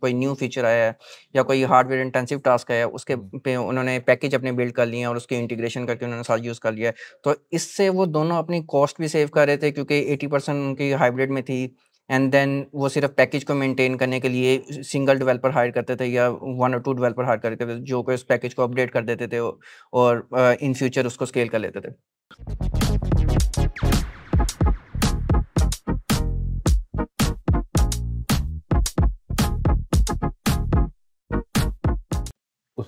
कोई new feature आया है या कोई हार्डवेयर इंटेंसिव टास्क आया उसके पे उन्होंने पैकेज अपने बिल्ड कर लिए और उसके इंटीग्रेशन करके उन्होंने सारा यूज़ कर लिया तो इससे वो दोनों अपनी कॉस्ट भी सेव कर रहे थे क्योंकि एटी परसेंट उनकी हाइब्रिड में थी एंड देन वो सिर्फ पैकेज को मेंटेन करने के लिए सिंगल डेवलपर हायर करते थे या वन और टू डेवलपर हायर करते थे जो कि उस पैकेज को अपडेट कर देते थे और इन uh, फ्यूचर उसको स्केल कर लेते थे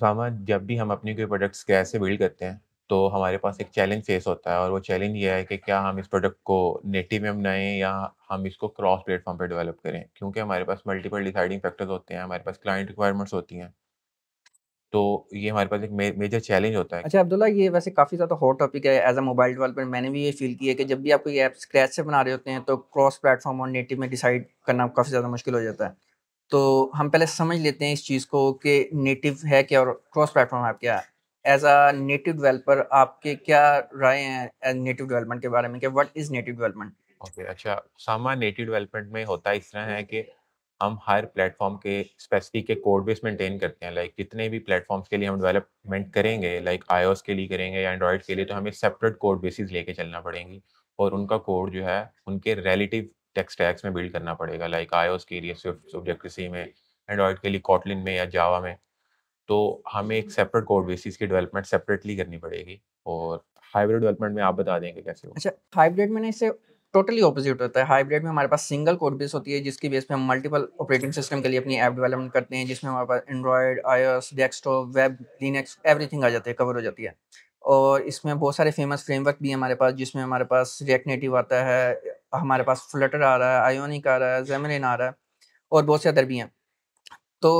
उसामा जब भी हम अपने कोई प्रोडक्ट स्क्रैच से बिल्ड करते हैं तो हमारे पास एक चैलेंज फेस होता है और वो चैलेंज ये है कि क्या हम इस प्रोडक्ट को नेटिव में बनाएं या हम इसको क्रॉस प्लेटफॉर्म पर डेवलप करें क्योंकि हमारे पास मल्टीपल डिसाइडिंग फैक्टर्स होते हैं हमारे पास क्लाइंट रिक्वायरमेंट्स होती हैं तो ये हमारे पास एक मेजर चैलेंज होता है अच्छा अब्दुल्ला ये वैसे काफ़ी ज़्यादा हॉट टॉपिक है एज अ मोबाइल डेवलपर मैंने भी ये फील किया कि जब भी आप कोई ऐप स्क्रैच से बना रहे होते हैं तो क्रॉस प्लेटफॉर्म और नेटिव में डिसाइड करना काफ़ी ज़्यादा मुश्किल हो जाता है तो हम पहले समझ लेते हैं इस चीज़ को कि नेटिव है क्या और क्रॉस प्लेटफॉर्म ऐप क्या है एज अ नेटिव डेवलपर आपके क्या राय हैं नेटिव डेवलपमेंट के बारे में कि what is native development okay अच्छा सामा नेटिव डेवलपमेंट में होता इस तरह है कि हम्म। हम हर प्लेटफॉर्म के स्पेसिफिक के कोड बेस मेंटेन करते हैं लाइक जितने भी प्लेटफॉर्म्स के लिए हम डेवलपमेंट करेंगे लाइक आई के लिए करेंगे या एंड्रॉयड के लिए तो हमें सेपरेट कोड बेसिस लेके चलना पड़ेंगी और उनका कोड जो है उनके रिलेटिव टेक्सटैक्स में बिल्ड करना पड़ेगा लाइक आयोस के लिए स्विफ्ट सब्जेक्ट सी में एंड्रॉयड के लिए कॉटलिन में या जावा में तो हमें एक सेपरेट कोड बेसिस की डेवलपमेंट सेपरेटली करनी पड़ेगी और हाइब्रिड डेवलपमेंट में आप बता देंगे कैसे अच्छा हाइब्रिड में इसे टोटली ऑपोजिट होता है हाइब्रिड में हमारे पास सिंगल कोड बेस होती है जिसकी बेस पे हम मल्टीपल ऑपरेटिंग सिस्टम के लिए अपनी ऐप डेवलपमेंट करते हैं जिसमें हमारे पास Android iOS desktop web Linux everything आ जाती है कवर हो जाती है और इसमें बहुत सारे फेमस फ्रेमवर्क भी हमारे पास जिसमें हमारे पास रिएक्ट नेटिव आता है हमारे पास फ्लटर आ रहा है आयोनिक आ रहा है जेमिन आ रहा है और बहुत से अदर भी हैं तो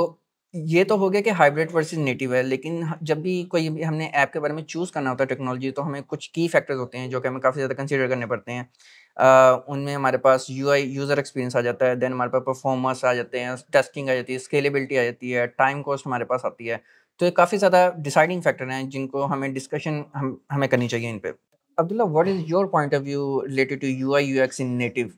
ये तो हो गया कि हाइब्रिड वर्सेस नेटिव है लेकिन जब भी कोई भी हमने ऐप के बारे में चूज़ करना होता है टेक्नोलॉजी तो हमें कुछ की फैक्टर्स होते हैं जो कि हमें काफ़ी ज़्यादा कंसीडर करने पड़ते हैं उनमें हमारे पास यू यूज़र एक्सपीरियंस आ जाता है देन हमारे पास परफॉर्मेंस आ जाते हैं टेस्टिंग आ जाती है स्केलेबिलिटी आ जाती है टाइम कॉस्ट हमारे पास आती है तो ये काफ़ी ज़्यादा डिसाइडिंग फैक्टर हैं जिनको हमें डिस्कशन हम हमें करनी चाहिए इन पर Abdullah, what is your point of view related to UI UX in native?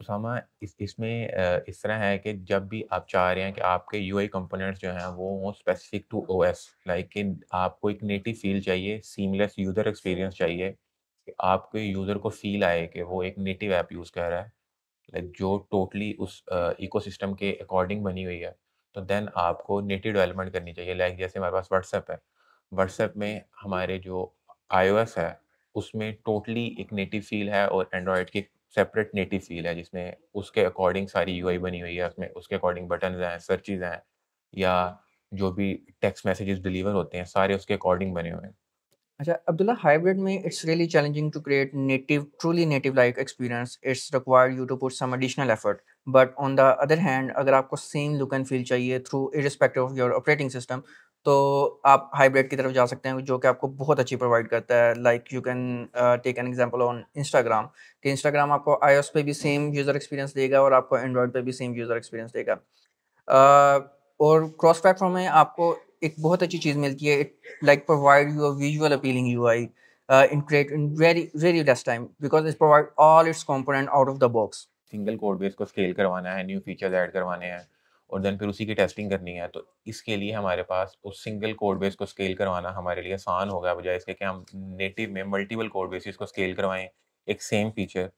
Usama इस इसमें इस तरह है कि जब भी आप चाह रहे हैं कि आपके यू कंपोनेंट्स जो हैं वो हों specific to O S like कि आपको एक नेटिव फील चाहिए सीमलेस यूज़र एक्सपीरियंस चाहिए कि आपके यूज़र को फील आए कि वो एक नेटिव ऐप यूज़ कर रहा है लाइक जो टोटली उस इकोसिस्टम के अकॉर्डिंग बनी हुई है तो देन आपको नेटिव डेवलपमेंट करनी चाहिए लाइक जैसे हमारे पास व्हाट्सएप है व्हाट्सएप में हमारे जो आई है उसमें टोटली एक नेटिव फील है और एंड्रॉयड की सेपरेट नेटिव फील है जिसमें उसके अकॉर्डिंग सारी यू बनी हुई है उसमें उसके अकॉर्डिंग बटन हैं सर्चिज हैं या जो भी टेक्स्ट मैसेजेस डिलीवर होते हैं सारे उसके अकॉर्डिंग बने हुए हैं अच्छा अब्दुल्ला हाइब्रिड में it's really challenging to create native truly native like experience it's required you to put some additional effort but on the other hand अगर आपको सेम लुक एंड फील चाहिए through irrespective of your operating system तो आप hybrid की तरफ जा सकते हैं जो कि आपको बहुत अच्छी प्रोवाइड करता है like you can take an example on Instagram कि इंस्टाग्राम आपको आईओएस पे भी सेम यूज़र एक्सपीरियंस देगा और आपको एंड्रॉयड पे भी सेम यूज़र एक्सपीरियंस देगा uh, और क्रॉस प्लेटफॉर्म में आपको एक बहुत अच्छी चीज़ मिलती है it like provide you visual appealing U I in create in very very time because it provide all its component out of the box single code base को स्केल करवाना है न्यू फीचर्स ऐड करवाने हैं और then फिर उसी की testing करनी है तो इसके लिए हमारे पास उस सिंगल कोड बेस को स्केल करवाना हमारे लिए आसान हो गया बजाय इसके कि हम नेटिव में मल्टीपल कोड बेसिस को स्केल करवाएं एक सेम फीचर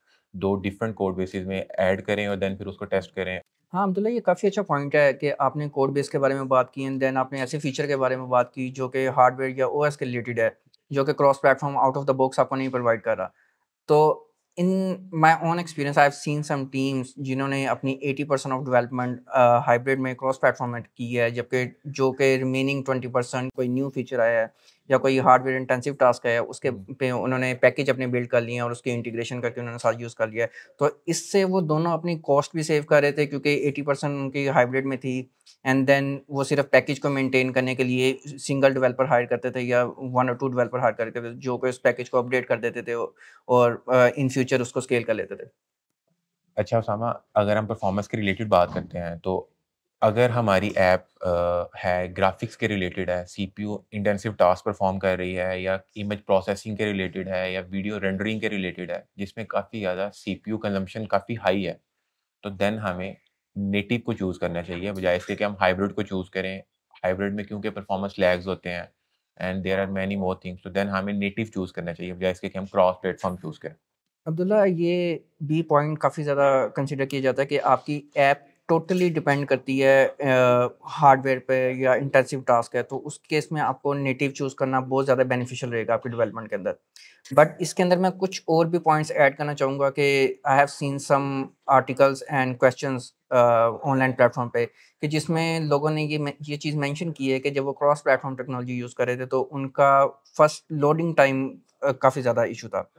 दो डिफरेंट कोड बेसिस में ऐड करें और देन फिर उसको टेस्ट करें हाँ अब्दुल्ला तो ये काफ़ी अच्छा पॉइंट है कि आपने कोड बेस के बारे में बात की एंड देन आपने ऐसे फीचर के बारे में बात की जो कि हार्डवेयर या ओएस के रिलेटेड है जो कि cross platform out of the box आपको नहीं प्रोवाइड कर रहा तो in my own experience I have seen some teams जिन्होंने अपनी eighty percent of development hybrid में क्रॉस प्लेटफॉर्म में की है जबकि जो कि रिमेनिंग ट्वेंटी परसेंट कोई न्यू फीचर आया है या कोई हार्डवेयर इंटेंसिव टास्क है उसके हम्म। पे उन्होंने पैकेज अपने बिल्ड कर लिए हैं और उसके इंटीग्रेशन करके उन्होंने साथ यूज़ कर लिया है तो इससे वो दोनों अपनी कॉस्ट भी सेव कर रहे थे क्योंकि एटी परसेंट उनकी हाइब्रिड में थी एंड देन वो सिर्फ पैकेज को मेंटेन करने के लिए सिंगल डेवलपर हायर करते थे या वन और टू डेवलपर हायर करते थे जो कि उस पैकेज को अपडेट कर देते थे और इन फ्यूचर फ्यूचर उसको स्केल कर लेते थे अच्छा उसामा अगर हम परफॉर्मेंस के रिलेटेड बात करते हैं तो अगर हमारी ऐप है ग्राफिक्स के रिलेटेड है C P U intensive task perform कर रही है या इमेज प्रोसेसिंग के रिलेटेड है या वीडियो रेंडरिंग के रिलेटेड है जिसमें काफ़ी ज़्यादा सी पी यू कंजम्पशन काफ़ी हाई है तो देन हमें नेटिव को चूज़ करना चाहिए बजाय इसके कि हम हाइब्रिड को चूज़ करें हाइब्रिड में क्योंकि परफॉर्मेंस लैग्स होते हैं and there are many more things तो देन हमें नेटिव चूज़ करना चाहिए बजाय इसके कि हम क्रॉस प्लेटफॉर्म चूज़ करें अब्दुल्ला ये भी पॉइंट काफ़ी ज़्यादा कंसिडर किया जाता है कि आपकी ऐप टोटली डिपेंड करती है हार्डवेयर पे या इंटेंसिव टास्क है तो उस केस में आपको नेटिव चूज़ करना बहुत ज़्यादा बेनिफिशियल रहेगा आपकी डेवलपमेंट के अंदर बट इसके अंदर मैं कुछ और भी पॉइंट्स ऐड करना चाहूँगा कि I have seen some articles and questions online platform पे कि जिसमें लोगों ने ये ये चीज़ मेंशन की है कि जब वो क्रॉस प्लेटफॉर्म टेक्नोलॉजी यूज़ कर रहे थे तो उनका फर्स्ट लोडिंग टाइम काफ़ी ज़्यादा इशू था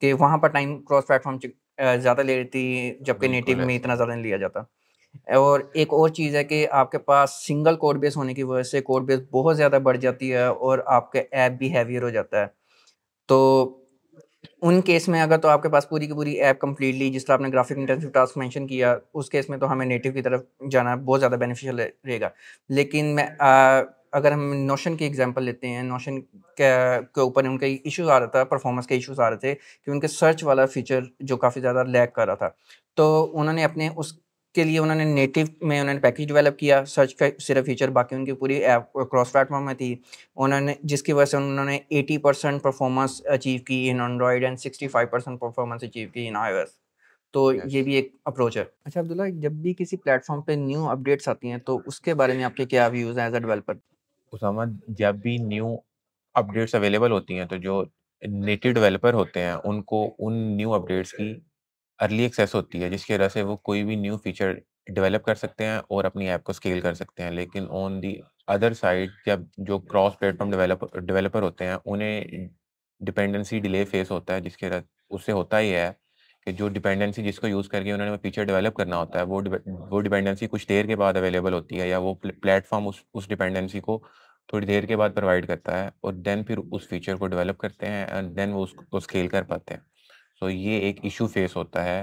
कि वहाँ पर टाइम क्रॉस प्लेटफॉर्म ज़्यादा ले रही थी जबकि नेटिव में इतना ज़्यादा नहीं लिया जाता और एक और चीज़ है कि आपके पास सिंगल कोड बेस होने की वजह से कोड बेस बहुत ज़्यादा बढ़ जाती है और आपके ऐप भी हैवियर हो जाता है तो उन केस में अगर तो आपके पास पूरी की पूरी ऐप कम्प्लीटली जिस तरह आपने ग्राफिक इंटेंसिव टास्क मेंशन किया उस केस में तो हमें नेटिव की तरफ जाना बहुत ज़्यादा बेनिफिशियल रहेगा लेकिन मैं अगर हम नोशन की एग्जांपल लेते हैं नोशन के ऊपर उनके इश्यूज़ आ रहा था परफॉर्मेंस के इश्यूज़ आ रहे थे कि उनके सर्च वाला फीचर जो काफ़ी ज़्यादा लैग कर रहा था तो उन्होंने अपने उसके लिए उन्होंने नेटिव में उन्होंने पैकेज डेवलप किया सर्च का सिर्फ फीचर बाकी उनकी पूरी ऐप क्रॉस प्लेटफॉर्म में थी उन्होंने जिसकी वजह से उन्होंने एटी परसेंट परफॉर्मेंस अचीव की in Android and sixty percent performance achieve की इन आई तो yes. ये भी एक अप्रोच है अच्छा अब्दुल्ला जब भी किसी प्लेटफॉर्म पे न्यू अपडेट्स आती हैं तो उसके बारे में आपके क्या व्यूज़ हैं एज अ डेवलपर उसामा जब भी न्यू अपडेट्स अवेलेबल होती हैं तो जो नेटिव डेवलपर होते हैं उनको उन न्यू अपडेट्स की अर्ली एक्सेस होती है जिसकी वजह से वो कोई भी न्यू फीचर डेवलप कर सकते हैं और अपनी ऐप को स्केल कर सकते हैं लेकिन ऑन दी अदर साइड जब जो क्रॉस प्लेटफॉर्म डेवलपर होते हैं उन्हें डिपेंडेंसी डिले फेस होता है जिसके उससे होता ही है कि जो डिपेंडेंसी जिसको यूज़ करके उन्होंने फीचर डेवलप करना होता है वो हाँ, हाँ। वो डिपेंडेंसी कुछ देर के बाद अवेलेबल होती है या वो प्लेटफॉर्म उस उस डिपेंडेंसी को थोड़ी देर के बाद प्रोवाइड करता है और देन फिर उस फीचर को डेवलप करते हैं एंड देन वो उसको स्केल कर पाते हैं सो so, ये एक इशू फेस होता है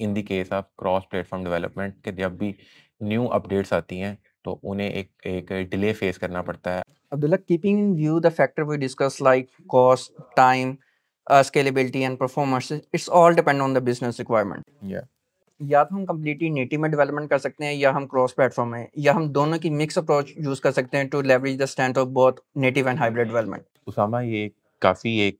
in the case of cross platform development के जब भी न्यू अपडेट्स आती हैं तो उन्हें एक एक डिले फेस करना पड़ता है Abdullah keeping in view the factor we discuss like cost time uh, scalability and performance it's all depend on the business requirement yeah या तो हम कम्प्लीटली नेटिव में डेवलपमेंट कर सकते हैं या हम क्रॉस प्लेटफॉर्म में या हम दोनों की मिक्स अप्रोच यूज कर सकते हैं to leverage the strength of both native and hybrid development Usama ये काफ़ी एक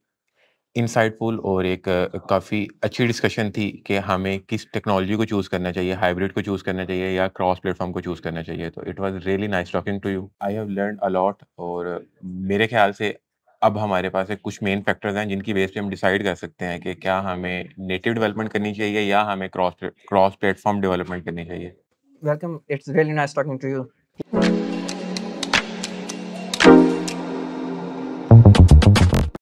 इनसाइटफुल और एक uh, काफ़ी अच्छी डिस्कशन थी कि हमें किस टेक्नोलॉजी को चूज़ करना चाहिए हाइब्रिड को चूज़ करना चाहिए या क्रॉस प्लेटफॉर्म को चूज़ करना चाहिए तो it was really nice talking to you I have learn a lot और मेरे ख्याल से अब हमारे पास एक कुछ मेन फैक्टर्स हैं जिनकी बेस पे हम डिसाइड कर सकते हैं कि क्या हमें नेटिव डेवलपमेंट करनी चाहिए या हमें क्रॉस क्रॉस प्लेटफॉर्म डेवलपमेंट करनी चाहिए welcome it's really nice talking to you